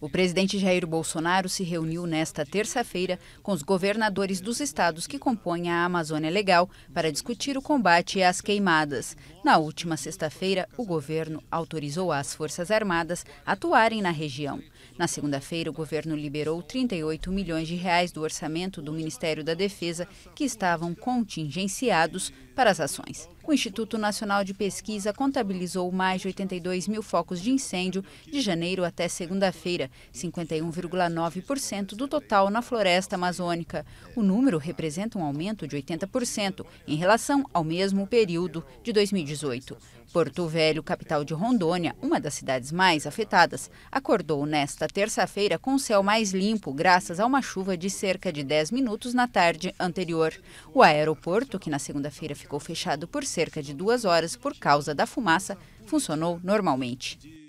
O presidente Jair Bolsonaro se reuniu nesta terça-feira com os governadores dos estados que compõem a Amazônia Legal para discutir o combate às queimadas. Na última sexta-feira, o governo autorizou as Forças Armadas a atuarem na região. Na segunda-feira, o governo liberou 38 milhões de reais do orçamento do Ministério da Defesa que estavam contingenciados para as ações. O Instituto Nacional de Pesquisa contabilizou mais de 82 mil focos de incêndio de janeiro até segunda-feira, 51,9% do total na floresta amazônica. O número representa um aumento de 80% em relação ao mesmo período de 2018. Porto Velho, capital de Rondônia, uma das cidades mais afetadas, acordou nesta nesta terça-feira com céu mais limpo, graças a uma chuva de cerca de 10 minutos na tarde anterior. O aeroporto, que na segunda-feira ficou fechado por cerca de duas horas por causa da fumaça, funcionou normalmente.